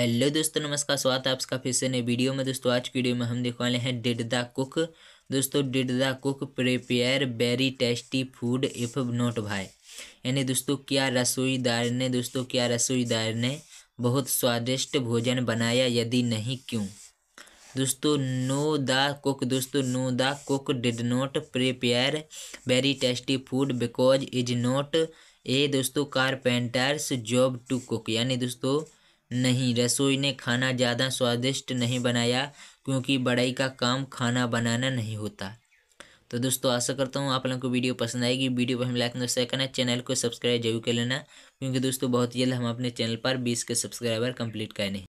hello दोस्तों नमस्कार स्वागत है आपका फिर से नए वीडियो में दोस्तों आज की वीडियो में हम देखने वाले हैं डिड द कुक दोस्तों did the cook prepare very tasty food if not भाई यानी दोस्तों क्या रसोईदार ने दोस्तों क्या रसोईदार ने बहुत स्वादिष्ट भोजन बनाया यदि नहीं क्यों दोस्तों नो द कुक दोस्तों no the cook did not prepare very tasty food because is not a दोस्तों कारपेंटर्स जॉब टू कुक यानी दोस्तों नहीं रसोई ने खाना ज़्यादा स्वादिष्ट नहीं बनाया क्योंकि बड़ाई का काम खाना बनाना नहीं होता तो दोस्तों आशा करता हूँ आप लोगों को वीडियो पसंद आएगी वीडियो पर हम लाइक ना शेयर करना चैनल को सब्सक्राइब जरूर कर लेना क्योंकि दोस्तों बहुत जल्द हम अपने चैनल पर बीस के सब्सक्राइबर कंप्लीट करें